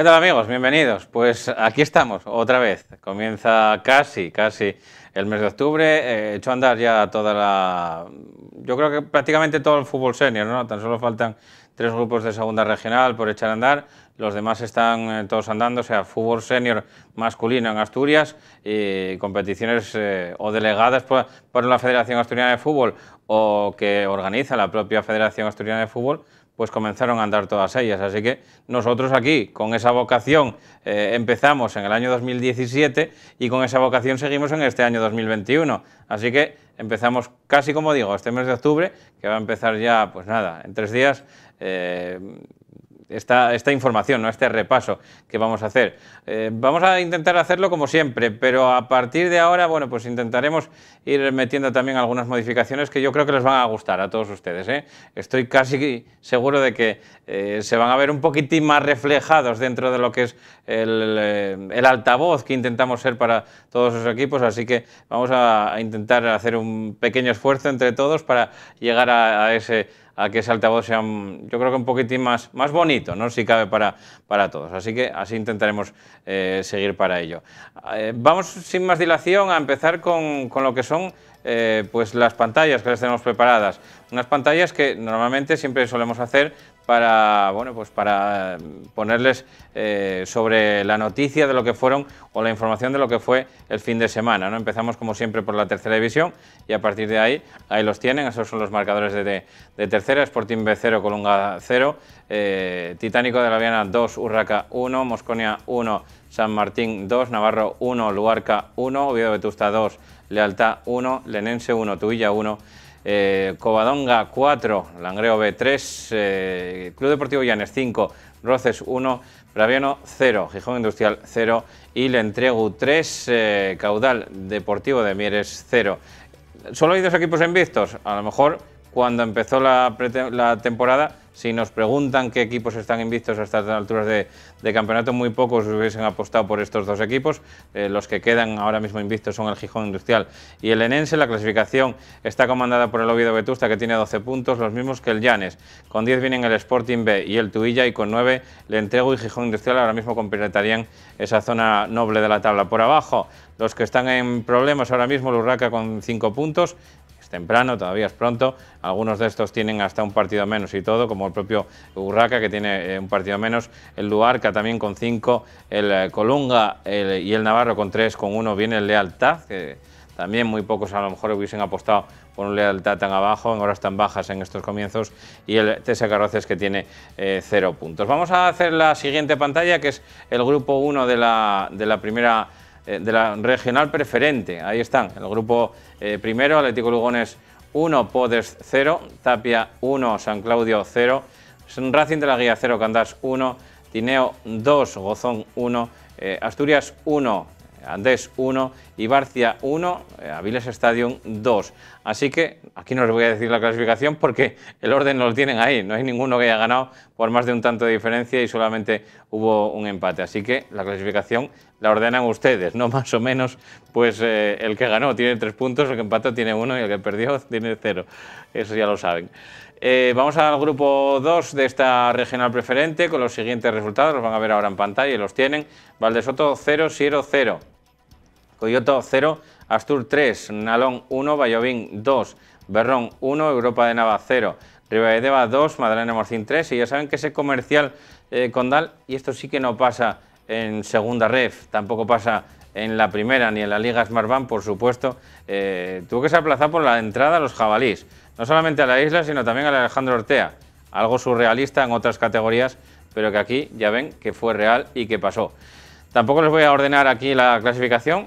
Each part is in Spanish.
¿Qué tal amigos? Bienvenidos. Pues aquí estamos otra vez. Comienza casi, casi el mes de octubre. Eh, hecho andar ya toda la... Yo creo que prácticamente todo el fútbol senior, ¿no? Tan solo faltan tres grupos de segunda regional por echar a andar. Los demás están eh, todos andando, o sea, fútbol senior masculino en Asturias y competiciones eh, o delegadas por, por la Federación Asturiana de Fútbol o que organiza la propia Federación Asturiana de Fútbol pues comenzaron a andar todas ellas. Así que nosotros aquí, con esa vocación, eh, empezamos en el año 2017 y con esa vocación seguimos en este año 2021. Así que empezamos casi como digo, este mes de octubre, que va a empezar ya, pues nada, en tres días. Eh, esta, esta información, ¿no? este repaso que vamos a hacer. Eh, vamos a intentar hacerlo como siempre, pero a partir de ahora, bueno, pues intentaremos ir metiendo también algunas modificaciones que yo creo que les van a gustar a todos ustedes. ¿eh? Estoy casi seguro de que eh, se van a ver un poquitín más reflejados dentro de lo que es el, altavoz que intentamos ser para todos los equipos, así que vamos a, intentar hacer un pequeño esfuerzo entre todos para llegar a ese a que ese altavoz sea, mm, yo creo que un poquitín más, más bonito, ¿no? si cabe para, para todos. Así que así intentaremos eh, seguir para ello. Eh, vamos sin más dilación a empezar con, con lo que son eh, pues las pantallas que les tenemos preparadas. Unas pantallas que normalmente siempre solemos hacer para, bueno, pues para eh, ponerles eh, sobre la noticia de lo que fueron o la información de lo que fue el fin de semana. ¿no? Empezamos como siempre por la tercera división y a partir de ahí, ahí los tienen, esos son los marcadores de, tercera, Sporting B0, Colunga 0, eh, Titánico de la Viana 2, Urraca 1, Mosconia 1, San Martín 2, Navarro 1, Luarca 1, Oviedo Vetusta 2, Lealtad 1, Lenense 1, Tuilla 1, eh, Covadonga 4, Langreo B 3, eh, Club Deportivo Llanes 5, Roces 1, Braviano 0, Gijón Industrial 0 y Lentriegu 3, eh, Caudal Deportivo de Mieres 0. Solo hay dos equipos vistos a lo mejor cuando empezó la, temporada. Si nos preguntan qué equipos están invictos a estas alturas de, campeonato, muy pocos hubiesen apostado por estos dos equipos. Eh, los que quedan ahora mismo invictos son el Gijón Industrial y el Enense. La clasificación está comandada por el Oviedo Vetusta, que tiene 12 puntos, los mismos que el Llanes. Con 10 vienen el Sporting B y el Tuilla, y con 9 le Entrego y Gijón Industrial. Ahora mismo completarían esa zona noble de la tabla. Por abajo, los que están en problemas ahora mismo, Urraca con 5 puntos temprano, todavía es pronto. Algunos de estos tienen hasta un partido menos y todo, como el propio Urraca, que tiene eh, un partido menos, el Luarca también con cinco, el eh, Colunga y el Navarro con tres, con uno viene el Lealtad, que también muy pocos a lo mejor hubiesen apostado por un lealtad tan abajo, en horas tan bajas en estos comienzos, y el Tese Carroces que tiene eh, cero puntos. Vamos a hacer la siguiente pantalla, que es el grupo 1 de la, de la primera eh, de la regional preferente. Ahí están, el grupo eh, primero, Atlético Lugones 1, Podes 0, Tapia 1, San Claudio 0, Racing de la Guía 0, Candás 1, Tineo 2, Gozón 1, eh, Asturias 1, Andés 1 y Barcia 1, Aviles Stadium 2. Así que aquí no les voy a decir la clasificación porque el orden lo tienen ahí. No hay ninguno que haya ganado por más de un tanto de diferencia y solamente hubo un empate. Así que la clasificación la ordenan ustedes, no más o menos. Pues eh, el que ganó tiene tres puntos, el que empató tiene uno y el que perdió tiene cero. Eso ya lo saben. Eh, vamos al grupo 2 de esta regional preferente con los siguientes resultados. Los van a ver ahora en pantalla y los tienen. Valdesoto 0, 0 0. Coyoto 0, Astur 3, Nalón 1, Vallovín 2, Berrón 1, Europa de Nava 0, Ribadeva 2, Madalena Morcín 3 y ya saben que ese comercial eh, condal y esto sí que no pasa en segunda ref, tampoco pasa en la primera ni en la Liga Smartbank, por supuesto, eh, tuvo que ser aplazado por la entrada a los jabalís, no solamente a la isla, sino también a Alejandro Ortea, algo surrealista en otras categorías, pero que aquí ya ven que fue real y que pasó. Tampoco les voy a ordenar aquí la clasificación,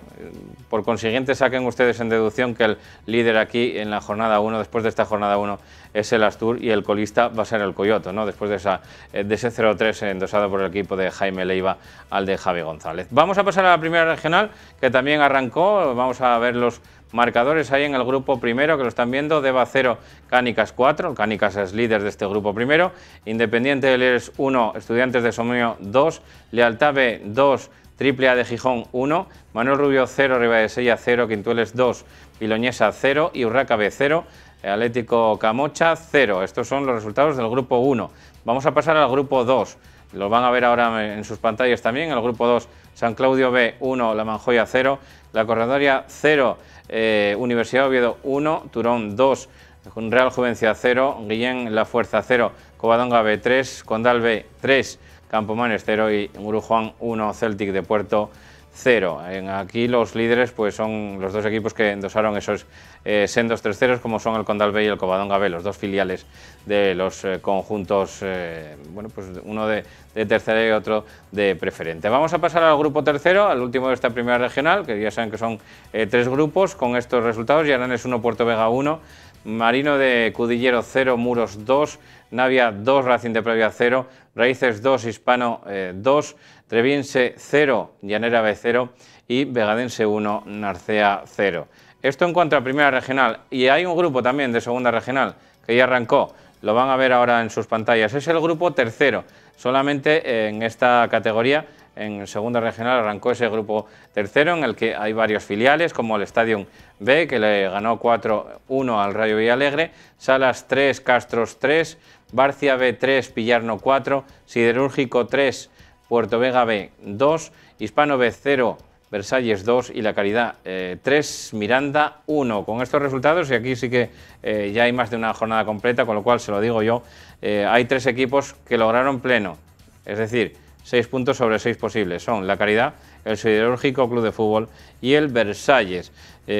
por consiguiente saquen ustedes en deducción que el líder aquí en la jornada 1, después de esta jornada 1, es el Astur y el colista va a ser el Coyoto, ¿no? después de, esa, eh, de ese 0-3 endosado por el equipo de Jaime Leiva al de Javi González. Vamos a pasar a la primera regional, que también arrancó, vamos a ver los marcadores ahí en el grupo primero, que lo están viendo, Deva 0, Cánicas 4, Cánicas es líder de este grupo primero, Independiente de Leres 1, Estudiantes de Somio 2, Lealtad B 2, Triple A de Gijón 1, Manuel Rubio 0, Sella 0, Quintueles 2, Piloñesa 0 y Urraca B 0, Atlético Camocha 0. Estos son los resultados del grupo 1. Vamos a pasar al grupo 2. Lo van a ver ahora en sus pantallas también. El grupo 2 San Claudio B 1, La Manjoya 0, La Corredoria 0, eh, Universidad Oviedo 1, Turón 2, Real Juvencia 0, Guillén La Fuerza 0, Covadonga B 3, Condal B 3, Campomanes 0 y Gurujuan 1, Celtic de Puerto 0. Aquí los líderes pues, son los dos equipos que endosaron esos eh, sendos terceros, como son el condalve y el Cobadón Gabé, los dos filiales de los eh, conjuntos, eh, bueno, pues uno de, tercera y otro de preferente. Vamos a pasar al grupo tercero, al último de esta primera regional, que ya saben que son tres grupos con estos resultados. Yarán es 1, Puerto Vega 1, Marino de Cudillero 0, Muros 2, Navia 2, Racing de Previa 0, Raíces 2, Hispano 2. Trevinse 0, Llanera B 0 y Vegadense 1, Narcea 0. Esto en cuanto a primera regional. Y hay un grupo también de segunda regional que ya arrancó. Lo van a ver ahora en sus pantallas. Es el grupo tercero. Solamente eh, en esta categoría, en segunda regional, arrancó ese grupo tercero en el que hay varios filiales, como el Stadium B, que le ganó 4-1 al Rayo Villalegre, Salas 3, Castros 3, Barcia B 3, Pillarno 4, Siderúrgico 3, Puerto Vega B 2, Hispano B 0, Versalles 2 y La Caridad 3, eh, Miranda 1. Con estos resultados, y aquí sí que eh, ya hay más de una jornada completa, con lo cual se lo digo yo, eh, hay tres equipos que lograron pleno, es decir, seis puntos sobre seis posibles. Son La Caridad, el Siderúrgico Club de Fútbol y el Versalles.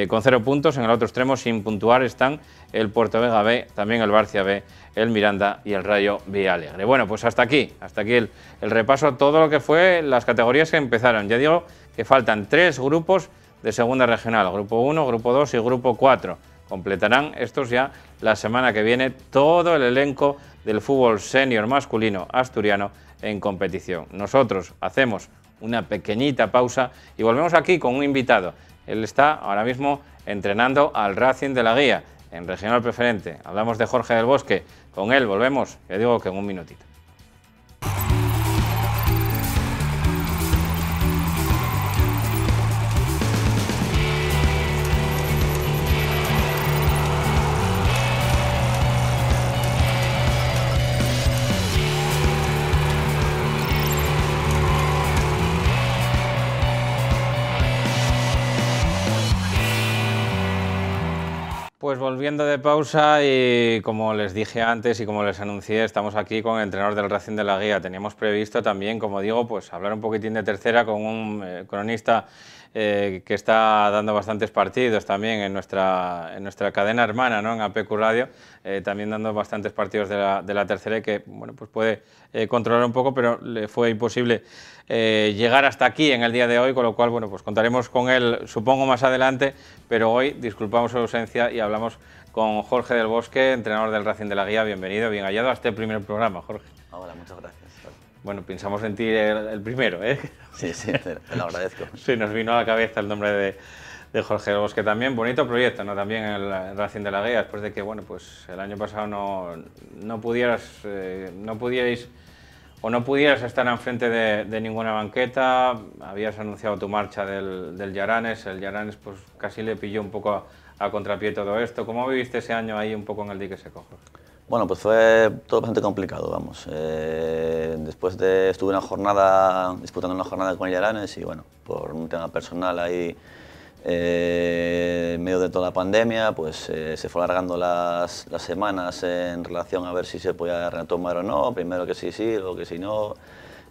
con cero puntos, en el otro extremo, sin puntuar, están el Puerto Vega B, también el Barcia B, el Miranda y el Rayo Alegre... Bueno, pues hasta aquí, hasta aquí el, repaso a todo lo que fue las categorías que empezaron. Ya digo que faltan tres grupos de segunda regional, grupo 1, grupo 2 y grupo 4. Completarán estos ya la semana que viene todo el elenco del fútbol senior masculino asturiano en competición. Nosotros hacemos una pequeñita pausa y volvemos aquí con un invitado. Él está ahora mismo entrenando al Racing de la Guía en Regional Preferente. Hablamos de Jorge del Bosque. Con él volvemos, ya digo que en un minutito. Pues volviendo de pausa y como les dije antes y como les anuncié, estamos aquí con el entrenador del Racing de la Guía. Teníamos previsto también, como digo, pues hablar un poquitín de tercera con un eh, cronista eh, que está dando bastantes partidos también en nuestra, en nuestra cadena hermana, ¿no? en APQ Radio, eh, también dando bastantes partidos de la, de la tercera y que bueno, pues puede controlar un poco, pero le fue imposible eh, llegar hasta aquí en el día de hoy, con lo cual, bueno, pues contaremos con él, supongo, más adelante, pero hoy disculpamos su ausencia y hablamos con Jorge del Bosque, entrenador del Racing de la Guía. Bienvenido, bien hallado a este primer programa, Jorge. Hola, muchas gracias. Bueno, pensamos en ti el, primero, ¿eh? Sí, sí, te, lo agradezco. sí, nos vino a la cabeza el nombre de, de Jorge del Bosque también. Bonito proyecto, ¿no? También el Racing de la Guía, después de que, bueno, pues el año pasado no, no pudieras, eh, no pudierais o no pudieras estar enfrente de, de ninguna banqueta, habías anunciado tu marcha del, Yaranes, el Yaranes pues casi le pilló un poco a, contrapié todo esto. ¿Cómo viviste ese año ahí un poco en el dique cojo Bueno, pues fue todo bastante complicado, vamos. Eh, después de, estuve una jornada, disputando una jornada con el Yaranes y bueno, por un tema personal ahí eh, en medio de toda la pandemia, pues eh, se fue alargando las, semanas en relación a ver si se podía retomar o no, primero que sí, sí, luego que sí, no.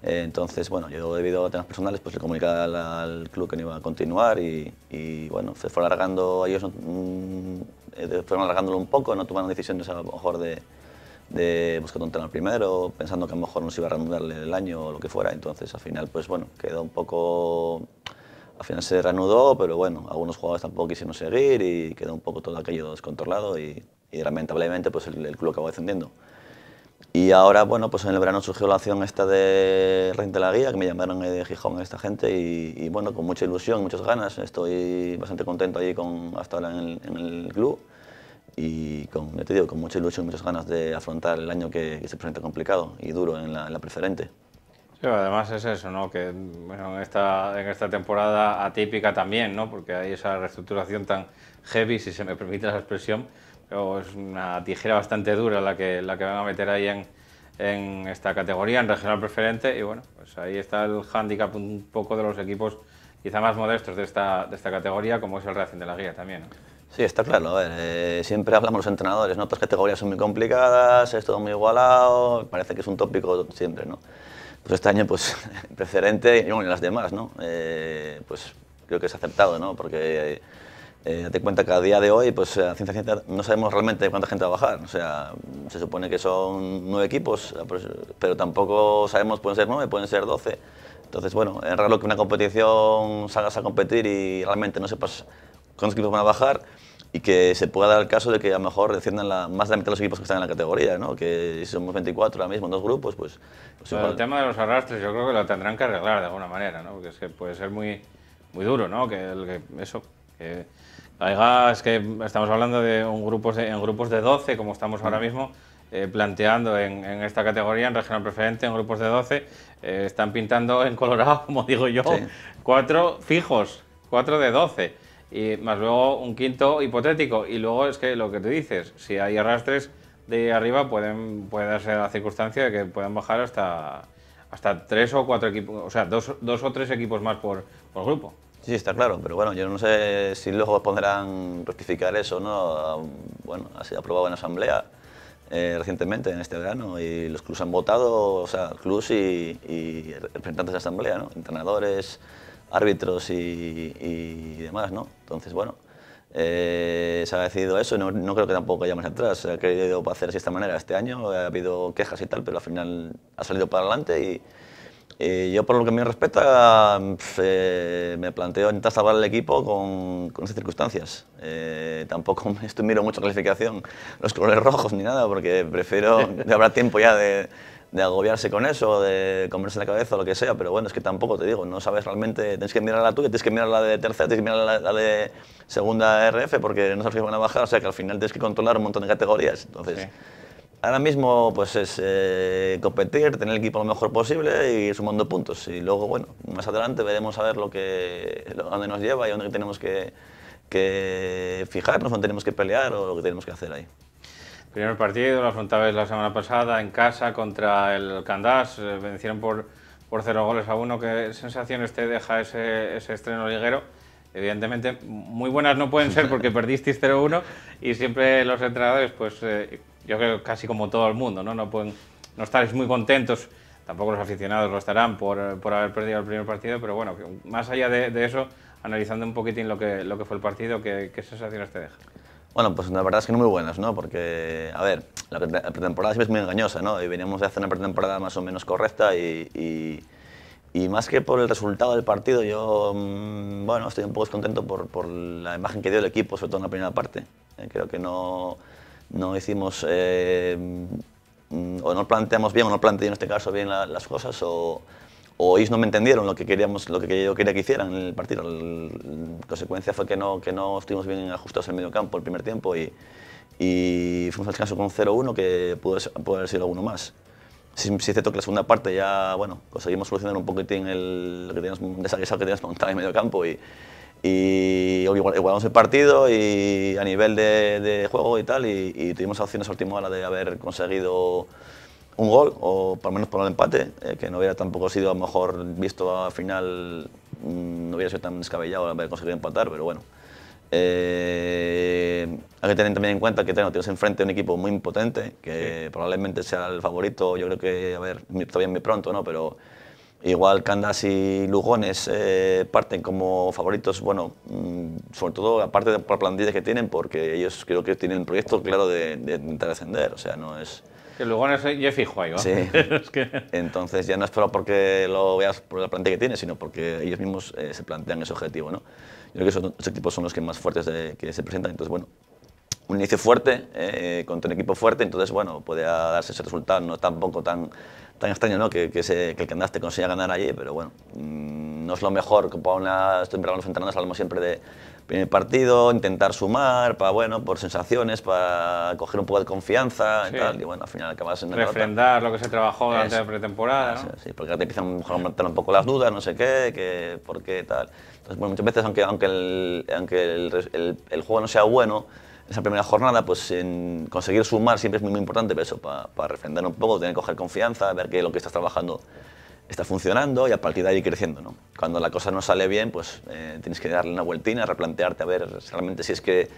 Eh, entonces, bueno, yo debido a temas personales, pues le comunicaba al, club que no iba a continuar y, bueno, se fue alargando, ellos mm, fueron alargándolo un poco, no tomando decisiones a lo mejor de, buscar un tema primero, pensando que a lo mejor no se iba a redondarle el año o lo que fuera. Entonces, al final, pues bueno, quedó un poco al final se reanudó, pero bueno, algunos jugadores tampoco quisieron seguir y quedó un poco todo aquello descontrolado y, lamentablemente pues el, club acabó descendiendo. Y ahora, bueno, pues en el verano surgió la acción esta de Rente la Guía, que me llamaron de Gijón esta gente y, bueno, con mucha ilusión, muchas ganas, estoy bastante contento ahí con, hasta ahora en el, club y con, te digo, con mucha ilusión, y muchas ganas de afrontar el año que, se presenta complicado y duro en la, en la preferente además es eso, ¿no? Que bueno, en, esta, en esta temporada atípica también, ¿no? Porque hay esa reestructuración tan heavy, si se me permite la expresión, pero es una tijera bastante dura la que, la que van a meter ahí en, en esta categoría, en regional preferente, y bueno, pues ahí está el hándicap un poco de los equipos quizá más modestos de esta, de esta categoría, como es el Racing de la Guía también, Sí, está claro. A ver, eh, siempre hablamos los entrenadores, ¿no? Otras categorías son muy complicadas, es todo muy igualado, parece que es un tópico siempre, ¿no? pues este año, pues precedente y bueno, las demás, ¿no? Eh, pues creo que es aceptado, ¿no? Porque eh, date cuenta que a día de hoy, pues eh, ciencia no sabemos realmente cuánta gente va a bajar. O sea, se supone que son nueve equipos, pero tampoco sabemos, pueden ser nueve, pueden ser doce. Entonces, bueno, es raro que una competición salgas a competir y realmente no sepas cuántos equipos van a bajar y que se pueda dar el caso de que a lo mejor desciendan la, más de la mitad de los equipos que están en la categoría, ¿no? que si somos 24 ahora mismo en dos grupos, pues... pues el tema de los arrastres yo creo que lo tendrán que arreglar de alguna manera, ¿no? porque es que puede ser muy, muy duro, ¿no? que, eso... Que... es que estamos hablando de, un grupos en grupos de 12, como estamos ahora mismo, eh, planteando en, esta categoría, en regional preferente, en grupos de 12, eh, están pintando en colorado, como digo yo, cuatro fijos, cuatro de 12 y más luego un quinto hipotético. Y luego es que lo que te dices, si hay arrastres de arriba, pueden, puede darse la circunstancia de que puedan bajar hasta, hasta tres o cuatro equipos, o sea, dos, dos o tres equipos más por, por grupo. Sí, está claro, pero bueno, yo no sé si luego pondrán rectificar eso, ¿no? Um, bueno, ha sido aprobado en asamblea eh, recientemente, en este verano, y los clubes han votado, o sea, clubes y, y representantes de asamblea, ¿no? Entrenadores, árbitros y, demás, ¿no? Entonces, bueno, eh, se ha decidido eso, no, no creo que tampoco haya más atrás, se ha querido hacer de esta manera este año, ha habido quejas y tal, pero al final ha salido para adelante y, yo por lo que me respecta eh, me planteo intentar salvar el equipo con, esas circunstancias. Eh, tampoco me estoy miro mucho la calificación, los colores rojos ni nada, porque prefiero, habrá tiempo ya de de agobiarse con eso, de comerse la cabeza o lo que sea, pero bueno, es que tampoco te digo, no sabes realmente, tienes que mirar la tuya, tienes que mirar la de tercera, tienes que mirar la, de segunda RF porque no sabes que van a bajar, o sea que al final tienes que controlar un montón de categorías. Entonces, ahora mismo pues es eh, competir, tener el equipo lo mejor posible y ir sumando puntos. Y luego, bueno, más adelante veremos a ver lo que, dónde nos lleva y dónde tenemos que, que fijarnos, dónde tenemos que pelear o lo que tenemos que hacer ahí. Primer partido, lo afrontabais la semana pasada en casa contra el Candás, eh, vencieron por, por cero goles a uno. ¿Qué sensaciones te deja ese, ese estreno liguero? Evidentemente, muy buenas no pueden ser porque perdisteis 0-1 y siempre los entrenadores, pues eh, yo creo casi como todo el mundo, ¿no? No, pueden, no estaréis muy contentos, tampoco los aficionados lo estarán por, eh, por haber perdido el primer partido, pero bueno, más allá de, eso, analizando un poquitín lo que, lo que fue el partido, qué sensaciones te deja? Bueno, pues la verdad es que no muy buenas, ¿no? Porque, a ver, la pretemporada siempre es muy engañosa, ¿no? Y veníamos de hacer una pretemporada más o menos correcta y, y, más que por el resultado del partido, yo, mm, bueno, estoy un poco descontento por, por, la imagen que dio el equipo, sobre todo en la primera parte. Eh, creo que no, hicimos, eh, mm, o no planteamos bien, o no planteé en este caso bien las cosas, o o no me entendieron lo que queríamos, lo que yo quería que hicieran en el partido. La consecuencia fue que no, que no estuvimos bien ajustados en el medio campo el primer tiempo y, fuimos al descanso con 0-1 que pudo, haber sido alguno más. Si, si es que la segunda parte ya, bueno, conseguimos solucionar un poquitín el, lo que teníamos, esa, que teníamos montar en el medio campo y, y igualamos el partido y a nivel de, juego y tal y, y tuvimos opciones a última hora de haber conseguido un gol o por lo menos por el empate, eh, que no hubiera tampoco sido a lo mejor visto al final, mm, no hubiera sido tan descabellado haber conseguido empatar, pero bueno. Eh, hay que tener también en cuenta que tenemos enfrente un equipo muy potente, que probablemente sea el favorito, yo creo que, a ver, todavía muy pronto, ¿no? Pero igual Candas y Lugones eh, parten como favoritos, bueno, mm, sobre todo aparte de por la plantilla que tienen, porque ellos creo que tienen el proyecto claro de, de intentar ascender, o sea, no es que Lugones es fijo ahí, ¿va? Sí. Entonces ya no es porque lo veas por la plantilla que tiene, sino porque ellos mismos eh, se plantean ese objetivo, ¿no? Yo creo que esos equipos son los que más fuertes de, que se presentan, entonces bueno, un inicio fuerte, eh, con un equipo fuerte, entonces, bueno, puede darse ese resultado, no tampoco tan, tan extraño, ¿no? Que, que, se, que el consiga ganar allí, pero bueno, mm, no es lo mejor, como una, estoy en los entrenadores, hablamos siempre de, primer partido, intentar sumar, para, bueno, por sensaciones, para coger un poco de confianza y tal. Y bueno, al final acabas en Refrendar lo que se trabajó durante la pretemporada. ¿no? Sí, porque te empiezan a aumentar un poco las dudas, no sé qué, que, por qué, tal. Entonces, bueno, muchas veces, aunque, aunque, el, aunque el, el, juego no sea bueno, esa primera jornada, pues conseguir sumar siempre es muy, importante, pero eso, para, refrendar un poco, tener que coger confianza, ver que lo que estás trabajando está funcionando y a partir de ahí creciendo. Cuando la cosa no sale bien, pues eh, tienes que darle una vueltina, replantearte a ver realmente si es que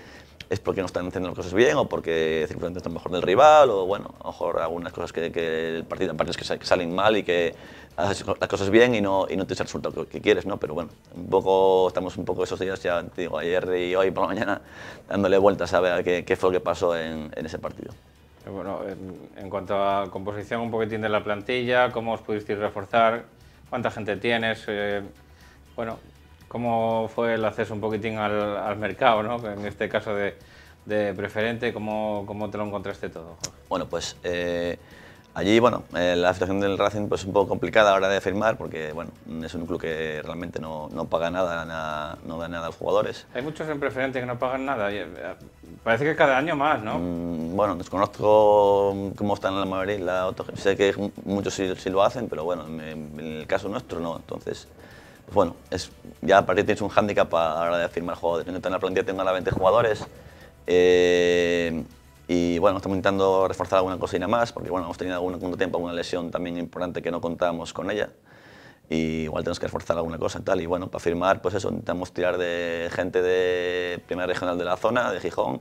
es porque no están haciendo las cosas bien o porque simplemente están mejor del rival o bueno, a lo mejor algunas cosas que, el partido, partidos que, salen mal y que haces las cosas bien y no, y no te el resultado que, quieres, ¿no? Pero bueno, un poco, estamos un poco esos días, ya te digo, ayer y hoy por la mañana, dándole vueltas a ver qué, fue lo que pasó en ese partido. Eh, bueno, en, cuanto a composición, un poquitín de la plantilla, cómo os pudisteis reforzar, cuánta gente tienes, eh, bueno, cómo fue el acceso un poquitín al, mercado, ¿no? en este caso de, preferente, ¿cómo, ¿cómo, te lo encontraste todo? Bueno, pues eh, Allí, bueno, eh, la situación del Racing pues, es un poco complicada a la hora de firmar porque, bueno, es un club que realmente no, no paga nada, no da nada a los jugadores. Hay muchos en preferente que no pagan nada. Eh, parece que cada año más, ¿no? Mm, bueno, desconozco cómo están la mayoría. La otra, sé que muchos sí, lo hacen, pero bueno, en, el caso nuestro no. Entonces, pues bueno, es, ya a partir tienes un hándicap a, la hora de firmar jugadores. En la plantilla tengo a la 20 jugadores. Eh, y bueno, estamos intentando reforzar alguna cocina más, porque bueno, hemos tenido algún tiempo alguna lesión también importante que no contábamos con ella. Y igual tenemos que reforzar alguna cosa y tal. Y bueno, para firmar, pues eso, intentamos tirar de gente de Primera Regional de la zona, de Gijón,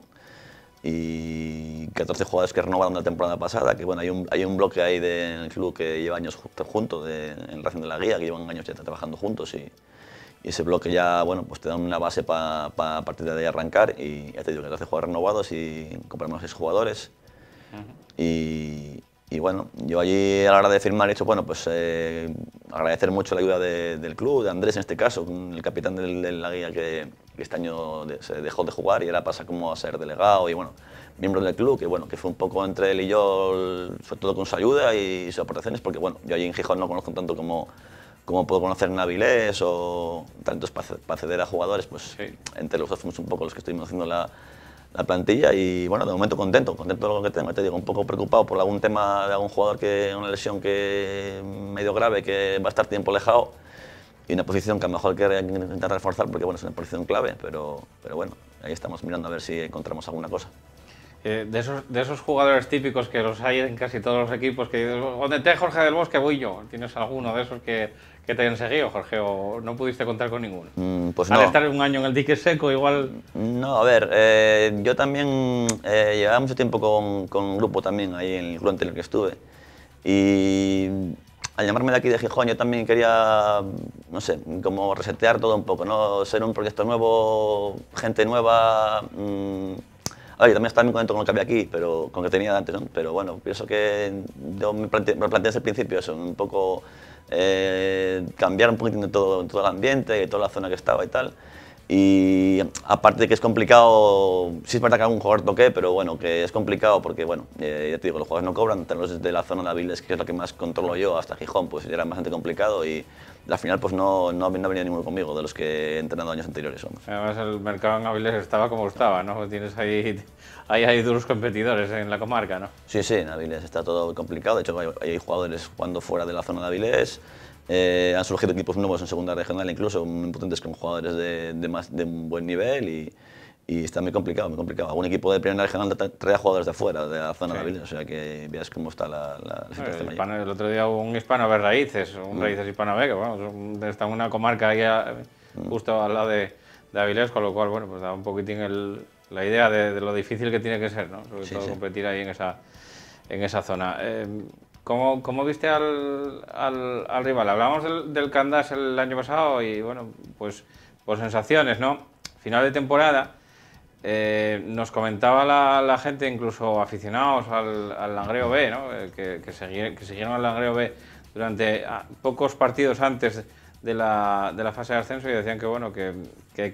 y 14 jugadores que renovaron la temporada pasada, que bueno, hay un, hay un bloque ahí del club que lleva años juntos, en relación de la guía, que llevan años ya trabajando juntos y y ese bloque ya, bueno, pues te da una base para partir de ahí arrancar y ya te digo que te hace jugar renovados y compramos seis jugadores y, bueno, yo allí a la hora de firmar he dicho, bueno, pues eh, agradecer mucho la ayuda del club, de Andrés en este caso, el capitán de la guía que, este año se dejó de jugar y ahora pasa como a ser delegado y bueno, miembro del club, que bueno, que fue un poco entre él y yo, sobre todo con su ayuda y sus aportaciones, porque bueno, yo allí en Gijón no conozco tanto como como puedo conocer Navilés o tantos para acceder a jugadores, pues entre los dos somos un poco los que estoy haciendo la, plantilla y bueno, de momento contento, contento de lo que tengo, te digo, un poco preocupado por algún tema de algún jugador que una lesión que medio grave que va a estar tiempo alejado y una posición que a lo mejor que intentar reforzar porque bueno, es una posición clave, pero, pero bueno, ahí estamos mirando a ver si encontramos alguna cosa. Eh, de, esos, de esos jugadores típicos que los hay en casi todos los equipos, que donde te Jorge del Bosque? Voy yo. ¿Tienes alguno de esos que, que te han seguido, Jorge, o no pudiste contar con ninguno? Mm, pues Al estar un año en el dique seco, igual... Mm, no, a ver, eh, yo también eh, llevaba mucho tiempo con, con, un grupo también, ahí en el grupo en el que estuve, y al llamarme de aquí de Gijón, yo también quería, no sé, como resetear todo un poco, ¿no? Ser un proyecto nuevo, gente nueva... Mm, Ah, Oye, también estaba muy contento con lo que había aquí, pero con lo que tenía antes, ¿no? Pero bueno, pienso que yo me planteé, desde el principio eso, un poco eh, cambiar un poquito todo, todo el ambiente, y toda la zona que estaba y tal. Y aparte de que es complicado, sí es verdad que algún jugador toqué, pero bueno, que es complicado porque, bueno, eh, ya te digo, los jugadores no cobran, tenerlos desde la zona de Aviles, que es la que más controlo yo, hasta Gijón, pues era bastante complicado y la final pues no, no, ha ninguno conmigo de los que he entrenado años anteriores. Además el mercado en Avilés estaba como estaba, ¿no? Tienes ahí, hay duros competidores en la comarca, ¿no? Sí, sí, en Avilés está todo complicado, de hecho hay, jugadores jugando fuera de la zona de Avilés, eh, han surgido equipos nuevos en segunda regional incluso, muy potentes con jugadores de, de, más, de un buen nivel y está muy complicado, muy complicado. Un equipo de primera general trae a jugadores de afuera, de la zona de Avilés. o sea que veas cómo está la, situación. El, otro día hubo un hispano ver raíces, un mm. raíces hispano que bueno, está en una comarca ahí mm. justo al lado de, de, Avilés, con lo cual, bueno, pues da un poquitín la idea de, lo difícil que tiene que ser, ¿no? Sobre todo competir ahí en esa, en esa zona. Eh, ¿Cómo, ¿Cómo, viste al, al, rival? Hablábamos del, del Candás el año pasado y, bueno, pues por sensaciones, ¿no? Final de temporada, eh, nos comentaba la, gente, incluso aficionados al, Langreo B, eh, que, siguieron al Langreo B durante ah, pocos partidos antes de la, fase de ascenso y decían que, bueno, que,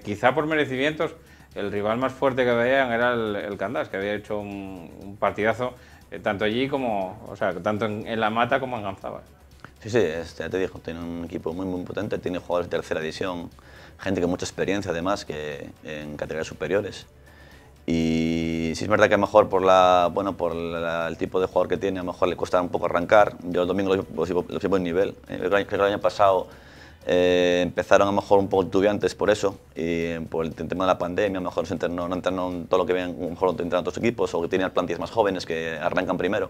quizá por merecimientos el rival más fuerte que veían era el, Candás, que había hecho un, partidazo eh, tanto allí como, o sea, tanto en, La Mata como en Ganzaba. Sí, sí, este, ya te dijo, tiene un equipo muy, muy potente, tiene jugadores de tercera división, gente con mucha experiencia además que en categorías superiores. Y sí es verdad que a lo mejor por, la, bueno, por el tipo de jugador que tiene, a lo mejor le costará un poco arrancar. Yo el domingo lo llevo, en nivel. Eh, que el año pasado eh, empezaron a lo mejor un poco estudiantes por eso, y por el tema de la pandemia, a lo mejor no, no entrenaron todo lo que ven, a lo mejor no otros equipos o que tienen plantillas más jóvenes que arrancan primero.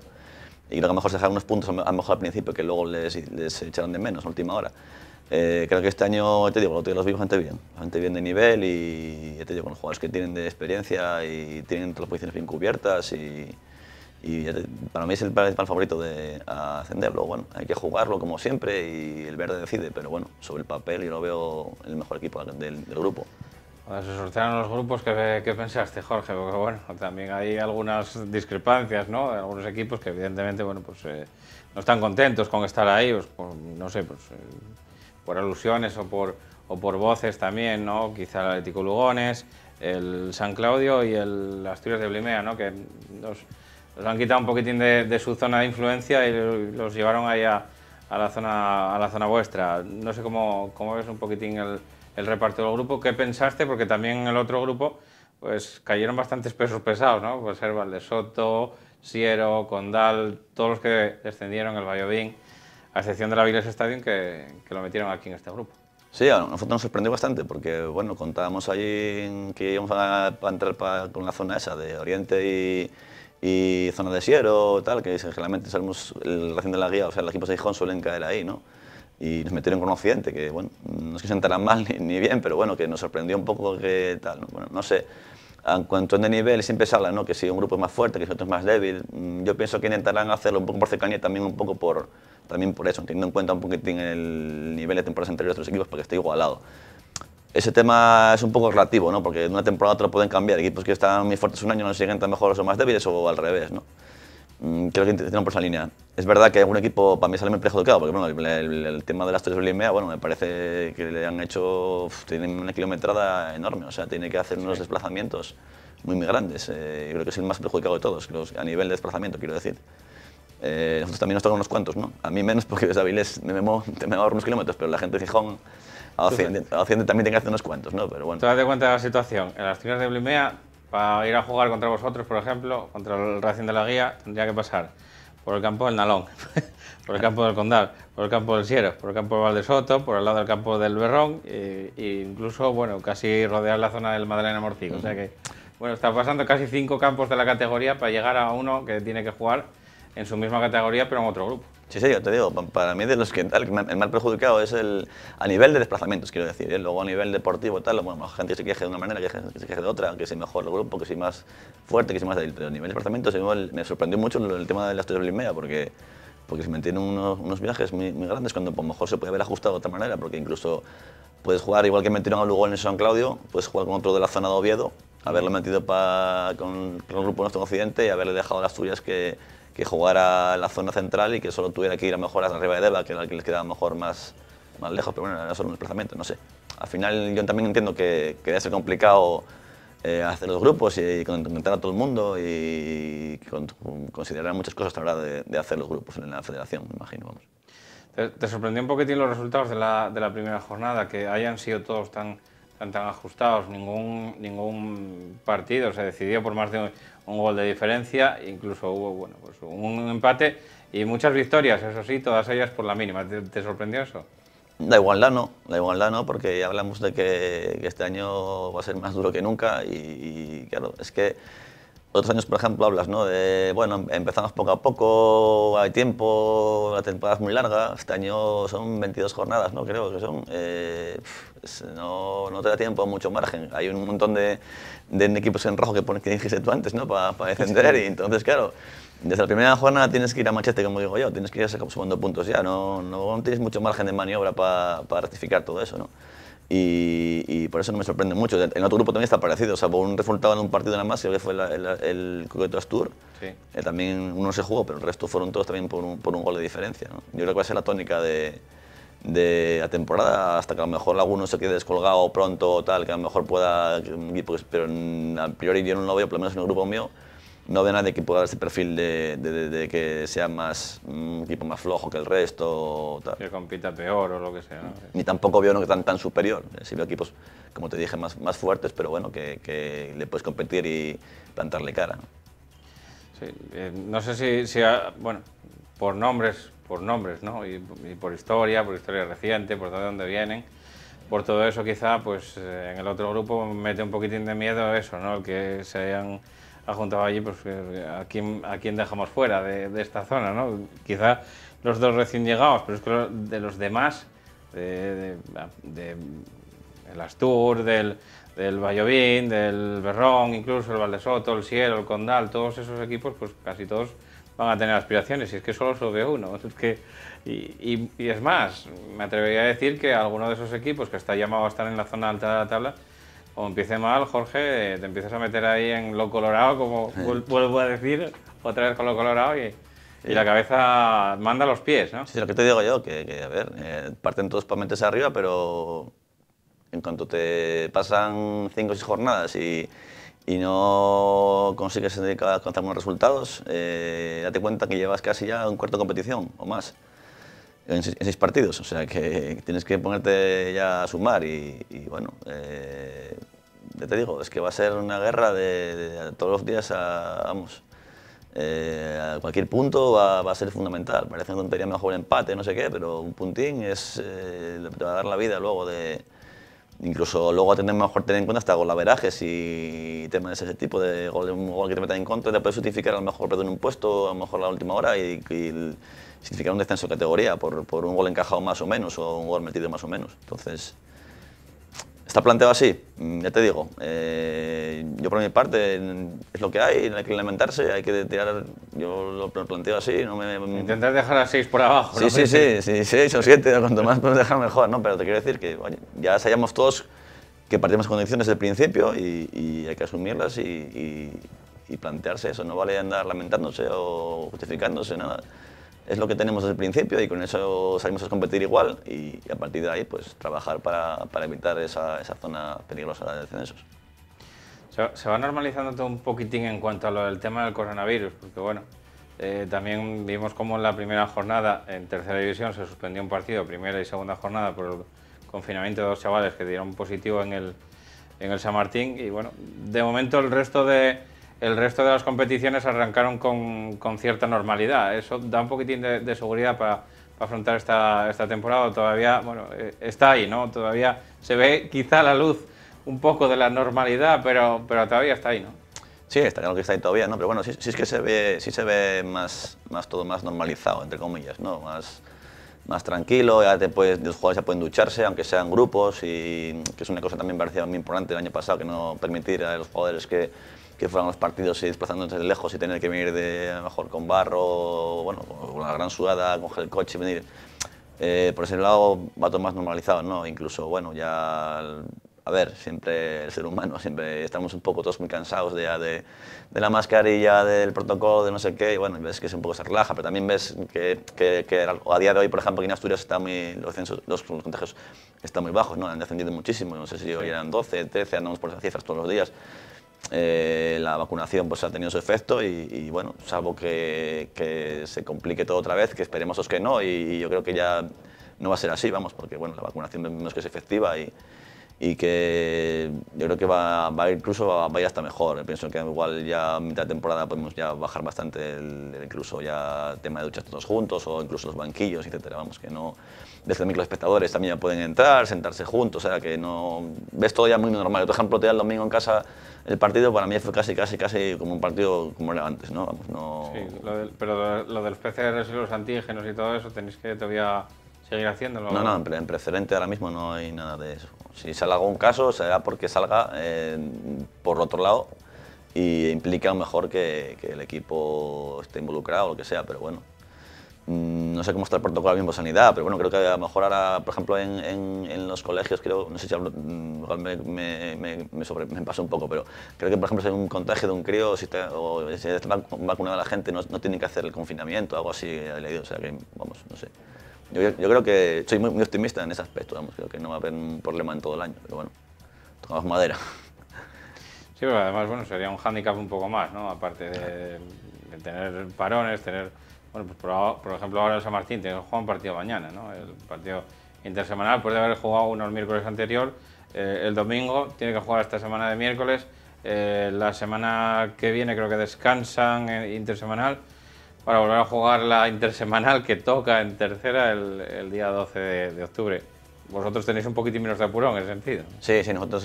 Y creo que a lo mejor se dejaron unos puntos a lo mejor al principio que luego les, les echaron de menos a última hora. Eh, creo que este año, te digo, lo los vi bastante bien, bastante bien de nivel y te los jugadores que tienen de experiencia y tienen todas las posiciones bien cubiertas y, para mí es el principal favorito de ascenderlo. Bueno, hay que jugarlo como siempre y el verde decide, pero bueno, sobre el papel yo lo veo el mejor equipo del, grupo. Cuando se sortearon los grupos, ¿qué, ¿qué, pensaste, Jorge? Porque bueno, también hay algunas discrepancias, ¿no? algunos equipos que evidentemente, bueno, pues eh, no están contentos con estar ahí, pues, no sé, pues... Eh, por alusiones o por, o por voces también, ¿no? Quizá el Atlético Lugones, el San Claudio y el Asturias de Blimea, ¿no? Que los, han quitado un poquitín de, su zona de influencia y los llevaron ahí a, la, zona, a la zona vuestra. No sé cómo, cómo ves un poquitín el, reparto del grupo, qué pensaste, porque también en el otro grupo pues cayeron bastantes pesos pesados, ¿no? Pues ser Valdesoto, Siero, Condal, todos los que descendieron, el Valladolid a excepción la Village Stadium, que, que, lo metieron aquí en este grupo. Sí, a nosotros nos sorprendió bastante, porque bueno, contábamos allí que íbamos a, entrar con la zona esa de Oriente y, zona de Siero, tal, que generalmente salimos recién de la Guía, o sea, el equipo de Gijón suelen caer ahí, ¿no? Y nos metieron con occidente, que bueno, no es que se entraran mal ni, bien, pero bueno, que nos sorprendió un poco que tal, ¿no? bueno, no sé. En cuanto de nivel siempre se habla, ¿no? Que si un grupo es más fuerte, que si otro es más débil, mm, yo pienso que intentarán hacerlo un poco por cercanía, también un poco por, también por eso, teniendo en cuenta un poquitín el nivel de temporadas anteriores de otros equipos porque está igualado. Ese tema es un poco relativo, ¿no? porque de una temporada a otra pueden cambiar. Equipos que están muy fuertes un año no siguen tan mejores o más débiles o al revés. ¿no? Mm, creo que tienen por esa línea. Es verdad que algún equipo para mí sale muy perjudicado, porque el, tema de las tres líneas bueno, me parece que le han hecho, una kilometrada enorme, o sea, tiene que hacer unos desplazamientos muy, muy grandes. Eh, creo que es el más perjudicado de todos, a nivel de desplazamiento, quiero decir. Eh, nosotros también nos tocan unos cuantos, ¿no? A mí menos porque desde Avilés me memo, te me unos kilómetros, pero la gente de Gijón a Occidente, también tiene que hacer unos cuantos, ¿no? Pero bueno. Te das cuenta de la situación. En las tiendas de Blimea, para ir a jugar contra vosotros, por ejemplo, contra el Racing de la Guía, tendría que pasar por el campo del Nalón, por el campo del Condal, por el campo del Sierra, por el campo de Valdesoto, por el lado del campo del Berrón e, incluso, bueno, casi rodear la zona del Madalena Morcico. O sea que, bueno, está pasando casi cinco campos de la categoría para llegar a uno que tiene que jugar en su misma categoría, pero en otro grupo. Sí, sí, yo te digo, para mí de los que el, mal perjudicado es el a nivel de desplazamientos, quiero decir, ¿eh? luego a nivel deportivo tal, bueno, la gente se queje de una manera, que se queje de otra, que sea mejor el grupo, que sea más fuerte, que sea más débil, pero a nivel de desplazamientos me sorprendió mucho el, tema de la tres porque porque se mantienen unos, unos viajes muy, grandes cuando por pues, lo mejor se puede haber ajustado de otra manera, porque incluso puedes jugar igual que metieron a Lugol en San Claudio, puedes jugar con otro de la zona de Oviedo, haberlo metido con, un grupo nuestro occidente y haberle dejado las tuyas que que jugara la zona central y que solo tuviera que ir a mejor arriba de Deva, que era el que les quedaba mejor más, más lejos, pero bueno, era solo un desplazamiento, no sé. Al final yo también entiendo que, quería ser complicado eh, hacer los grupos y, y contentar a todo el mundo y considerar muchas cosas a la hora de, hacer los grupos en la federación, me imagino. Vamos. ¿Te, sorprendió un poquitín los resultados de la, de la, primera jornada, que hayan sido todos tan, tan, tan ajustados? Ningún, ningún partido se decidió por más de un gol de diferencia, incluso hubo bueno, pues un empate y muchas victorias, eso sí, todas ellas por la mínima. ¿Te, sorprendió eso? La igualdad no, la igualdad no, porque hablamos de que, este año va a ser más duro que nunca y claro, es que otros años, por ejemplo, hablas, ¿no? De, bueno, empezamos poco a poco, hay tiempo, la temporada es muy larga. Este año son 22 jornadas, ¿no? Creo que son. Eh, no, te da tiempo, mucho margen. Hay un montón de, equipos en rojo que ponen que dijiste tú antes, ¿no? Para defender. Y entonces, claro, desde la primera jornada tienes que ir a machete, como digo yo. Tienes que ir segundo puntos ya. No, no tienes mucho margen de maniobra para pa rectificar todo eso, ¿no? Y, por eso no me sorprende mucho. En otro grupo también está parecido, o sea, por un resultado en un partido nada más, creo que fue el Coquetas Tour, sí. Eh, también uno se jugó, pero el resto fueron todos también por un, por un gol de diferencia. Yo creo que va a ser la tónica de, la temporada, hasta que a lo mejor alguno se quede descolgado pronto o tal, que a lo mejor pueda, pero a priori yo no lo veo, por lo menos en el grupo mío, no veo a nadie que pueda dar ese perfil de, que sea más mm, un equipo más flojo que el resto. Que compita peor o lo que sea. Ni tampoco veo uno que tan, tan superior. Eh, si veo equipos, como te dije, más, más fuertes, pero bueno, que, le puedes competir y plantarle cara. ¿no? Sí, eh, no sé si, bueno, por nombres, por nombres, ¿no? Y, por historia, por historia reciente, por de dónde vienen. Por todo eso, quizá, pues eh, en el otro grupo mete un poquitín de miedo eso, ¿no? que se hayan ha juntado allí, pues a quién, a quién dejamos fuera de, esta zona, ¿no? Quizá los dos recién llegados, pero es que de los demás, del ah, Astur, del, del Vallovín, del Berrón, incluso el Valdesoto, el Cielo, el Condal, todos esos equipos, pues casi todos van a tener aspiraciones, y es que solo sube uno. que, y, y, y, es más, me atrevería a decir que alguno de esos equipos que está llamado a estar en la zona alta de la tabla o empiece mal, Jorge, te empiezas a meter ahí en lo colorado, como vuelvo a decir, otra vez con lo colorado y, la cabeza manda a los pies, ¿no? Sí, lo que te digo yo, que, a ver, eh, parten todos para meterse arriba, pero en cuanto te pasan cinco o seis jornadas y, no consigues alcanzar eh, buenos resultados, eh, date cuenta que llevas casi ya un cuarto de competición o más en seis, partidos. O sea que tienes que ponerte ya a sumar y, bueno, eh, ya te digo, es que va a ser una guerra de, todos los días a, vamos, eh, a cualquier punto va, a ser fundamental. Parece una tontería mejor empate, no sé qué, pero un puntín es, eh, te va a dar la vida luego de... Incluso luego a tener mejor tener en cuenta hasta golaverajes y temas de ese tipo, de gol, un gol que te metan en contra, te puede justificar a lo mejor perder un puesto, a lo mejor la última hora y, significar un descenso de categoría por, por un gol encajado más o menos o un gol metido más o menos. Entonces, está planteado así, mm, ya te digo. Eh, yo por mi parte es lo que hay, hay que lamentarse, hay que tirar, yo lo planteo así. No me, mm. Intentar dejar a 6 por abajo. Sí, sí, sí, sí, 6 o 7, cuanto más podemos dejar mejor, ¿no? pero te quiero decir que ya sabíamos todos que partíamos con condiciones desde el principio y, hay que asumirlas y, y plantearse eso, no vale andar lamentándose o justificándose, nada es lo que tenemos desde el principio y con eso salimos a competir igual y, a partir de ahí pues trabajar para, evitar esa, zona peligrosa de descensos. Se, va normalizando todo un poquitín en cuanto a lo del tema del coronavirus, porque bueno, eh, también vimos cómo en la primera jornada en tercera división se suspendió un partido, primera y segunda jornada, por el confinamiento de dos chavales que dieron positivo en el, en el San Martín y bueno, de momento el resto de el resto de las competiciones arrancaron con, con cierta normalidad. Eso da un poquitín de, seguridad para, para afrontar esta, esta, temporada. Todavía, bueno, eh, está ahí, ¿no? Todavía se ve quizá la luz un poco de la normalidad, pero, pero todavía está ahí, ¿no? Sí, está claro que está ahí todavía, ¿no? Pero bueno, sí, es que se ve, sí se ve más, más todo más normalizado, entre comillas, ¿no? Más, más tranquilo, ya te los jugadores ya pueden ducharse, aunque sean grupos, y que es una cosa también parecía muy importante el año pasado, que no permitir a los jugadores que que fueran los partidos y desplazándose de lejos y tener que venir de, a lo mejor con barro, bueno, con una gran sudada, coger el coche y venir. Eh, por ese lado va todo más normalizado, ¿no? Incluso, bueno, ya, a ver, siempre el ser humano, siempre estamos un poco todos muy cansados de, de, de la mascarilla, del protocolo, de no sé qué, y bueno, ves que es un poco se relaja, pero también ves que, a día de hoy, por ejemplo, aquí en Asturias está muy, los, censos, los contagios están muy bajos, ¿no? Han descendido muchísimo, no sé si hoy eran 12, 13, andamos por esas cifras todos los días. Eh, la vacunación pues ha tenido su efecto y, y bueno, salvo que, se complique todo otra vez, que esperemos que no, y, yo creo que ya no va a ser así, vamos, porque bueno, la vacunación vemos que es efectiva y, y que yo creo que va, incluso va, a ir hasta mejor. Pienso que igual ya a mitad de temporada podemos ya bajar bastante el, incluso ya tema de duchas todos juntos o incluso los banquillos, etcétera, vamos, que no desde el microespectadores también ya pueden entrar, sentarse juntos, o sea que no ves todo ya muy normal. Por ejemplo, te da el domingo en casa el partido, para mí fue casi, casi, casi como un partido como era antes, ¿no? Vamos, no... Sí, lo del, pero lo de los y los antígenos y todo eso tenéis que todavía seguir haciéndolo. No, no, en, precedente ahora mismo no hay nada de eso. Si salga algún caso, será porque salga eh, por otro lado y implica mejor que, que el equipo esté involucrado o lo que sea, pero bueno, Mm, no sé cómo está el protocolo de sanidad, pero bueno, creo que a lo mejor ahora, por ejemplo, en, los colegios, creo, no sé si mm, me, me, me, me, pasó un poco, pero creo que, por ejemplo, si hay un contagio de un crío si o si está vacunada la gente, no, no tiene que hacer el confinamiento, algo así, leído, o sea que, vamos, no sé. Yo, creo que soy muy, optimista en ese aspecto, vamos, creo que no va a haber un problema en todo el año, pero bueno, tocamos madera. Sí, pero además, bueno, sería un hándicap un poco más, ¿no? Aparte de, de tener parones, tener bueno, pues por, ejemplo ahora el San Martín tiene que jugar un partido mañana, ¿no? El partido intersemanal, puede haber jugado uno el miércoles anterior, eh, el domingo tiene que jugar esta semana de miércoles, eh, la semana que viene creo que descansan en intersemanal, para volver a jugar la intersemanal que toca en tercera el, día 12 de octubre. Vosotros tenéis un poquitín menos de apurón en ese sentido. Sí, sí, nosotros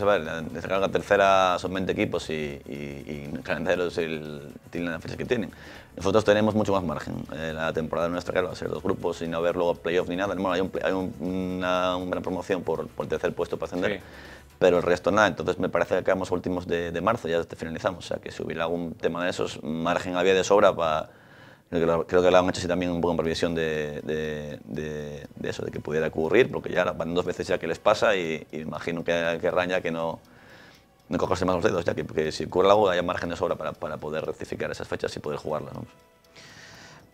desde la tercera son 20 equipos y, y, y Calendaros el, la fecha que tienen. Nosotros tenemos mucho más margen. Eh, la temporada nuestra, claro, va a ser dos grupos y no haber luego playoff ni nada. Bueno, hay, una, gran promoción por, el tercer puesto para ascender, pero el resto nada. Entonces me parece que acabamos últimos de, de marzo, ya finalizamos. O sea que si hubiera algún tema de esos, margen había de sobra para Creo, que la han hecho también un poco en previsión de, eso, de que pudiera ocurrir, porque ya van dos veces ya que les pasa y, imagino que que ya que no, no cogerse más los dedos, ya que, si ocurre algo haya margen de sobra para, para poder rectificar esas fechas y poder jugarlas.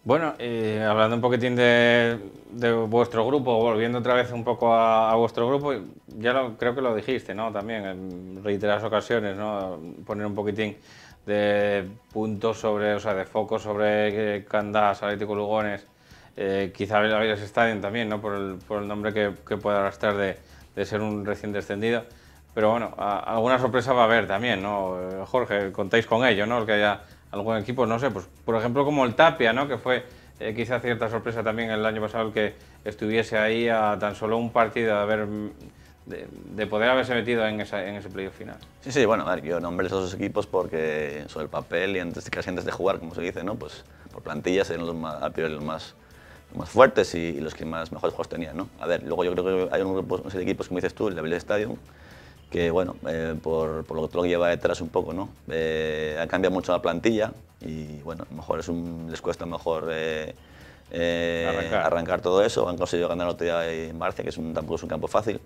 Bueno, eh, hablando un poquitín de, vuestro grupo, volviendo otra vez un poco a, vuestro grupo, ya creo que lo dijiste, ¿no? También en reiteradas ocasiones, ¿no? Poner un poquitín de puntos sobre, o sea, de focos sobre Candás, eh, Atlético Lugones, eh, quizá el está Stadium también, ¿no? Por el, nombre que, pueda puede arrastrar de, ser un recién descendido. Pero bueno, alguna sorpresa va a haber también, ¿no? Eh, Jorge, contáis con ello, ¿no? El que haya algún equipo, no sé, pues por ejemplo como el Tapia, ¿no? Que fue quizá cierta sorpresa también el año pasado el que estuviese ahí a tan solo un partido de haber de, poder haberse metido en, esa, en ese playoff final. Sí, sí, bueno, a ver, yo nombré esos equipos porque sobre el papel y antes, casi antes de jugar, como se dice, ¿no? Pues por plantillas eran los más, a los más, más fuertes y, los que más mejores juegos tenían, ¿no? A ver, luego yo creo que hay un grupo, un de equipos, como dices tú, el de David Stadium, que bueno, eh, por, por, lo que todo lleva detrás un poco, ¿no? Eh, ha cambiado mucho la plantilla y bueno, mejor es un, les cuesta mejor eh, eh, arrancar. todo eso, han conseguido ganar la lotería en Marcia, que es tampoco es un campo fácil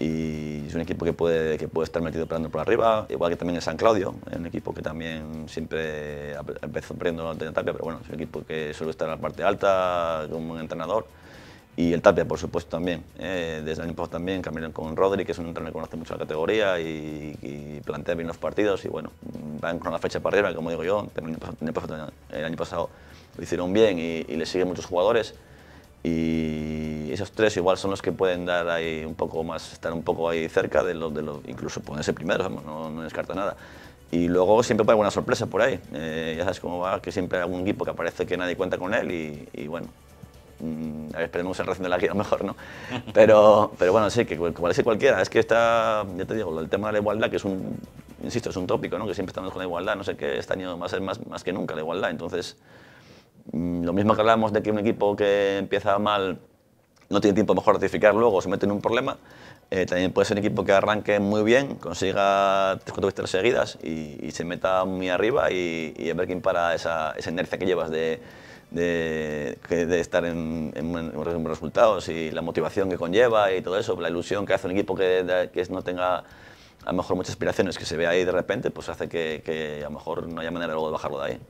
y es un equipo que puede, estar metido peleando por arriba, igual que también el San Claudio, un equipo que también siempre empezó perdiendo la Tapia, pero bueno, es un equipo que suele estar en la parte alta, con un buen entrenador. Y el Tapia, por supuesto, también. Eh, desde el año pasado también cambiaron con Rodri, que es un entrenador que conoce mucho la categoría y, plantea bien los partidos. Y bueno, van con la fecha para arriba, como digo yo. El año pasado, lo hicieron bien y le siguen muchos jugadores y esos tres igual son los que pueden dar ahí un poco más, estar un poco ahí cerca de los, de los incluso ponerse primero, no, no descarta nada. Y luego siempre puede haber una sorpresa por ahí, eh, ya sabes cómo va, que siempre hay algún equipo que aparece que nadie cuenta con él y, bueno, mm, esperemos el recién de la guía mejor, ¿no? Pero, pero bueno, sí, que como cualquiera, es que está, ya te digo, el tema de la igualdad, que es un, insisto, es un tópico, ¿no? Que siempre estamos con la igualdad, no sé qué, este año más, más que nunca la igualdad, entonces lo mismo que hablábamos de que un equipo que empieza mal no tiene tiempo mejor ratificar luego, se mete en un problema, eh, también puede ser un equipo que arranque muy bien, consiga tres cuatro victorias seguidas y, se meta muy arriba y, a ver quién para esa, esa inercia que llevas de, estar en, buenos resultados y la motivación que conlleva y todo eso, la ilusión que hace un equipo que, no tenga a lo mejor muchas aspiraciones que se ve ahí de repente, pues hace que, que a lo mejor no haya manera luego de bajarlo de ahí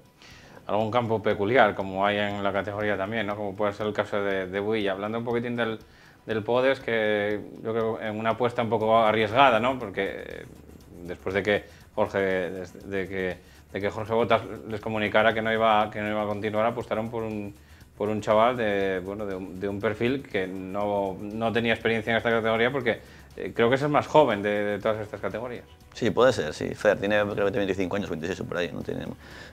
algún campo peculiar, como hay en la categoría también, ¿no? como puede ser el caso de, de Builla. Hablando un poquitín del, del Podes, que yo creo en una apuesta un poco arriesgada, ¿no? porque eh, después de que Jorge, de, que, de que Jorge Botas les comunicara que no iba, que no iba a continuar, apostaron por un, por un chaval de, bueno, un, de un perfil que no, no tenía experiencia en esta categoría porque eh, creo que es el más joven de, todas estas categorías. Sí, puede ser, sí. Fer tiene creo que 25 años, 26 o por ahí. ¿no? Tiene,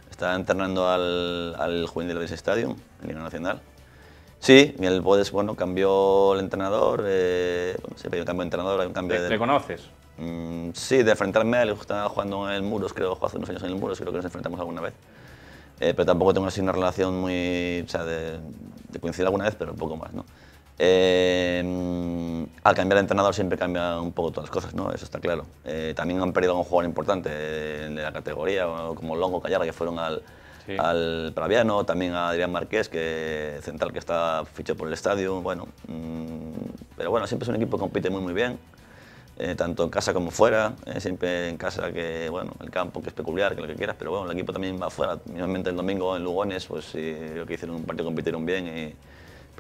está entrenando al, al de del Stadium, en Liga Nacional. Sí, el Bodes, bueno, cambió el entrenador, eh, se cambio de entrenador, hay un cambio ¿Te, conoces? Mm, sí, de enfrentarme a él, estaba jugando en el Muros, creo, hace unos años en el Muros, creo que nos enfrentamos alguna vez. Eh, pero tampoco tengo así una relación muy, o sea, de, de coincidir alguna vez, pero un poco más, ¿no? Eh, al cambiar de entrenador siempre cambia un poco todas las cosas, ¿no? Eso está claro. Eh, también han perdido a un jugador importante de la categoría, como Longo Callara, que fueron al, Praviano, también a Adrián Marqués, que central que está fichado por el estadio. Bueno, mm, pero bueno, siempre es un equipo que compite muy muy bien. Eh, tanto en casa como fuera, siempre en casa que, bueno, el campo que es peculiar, que lo que quieras, pero bueno, el equipo también va fuera, normalmente el domingo en Lugones, pues lo que hicieron un partido, compitieron bien y,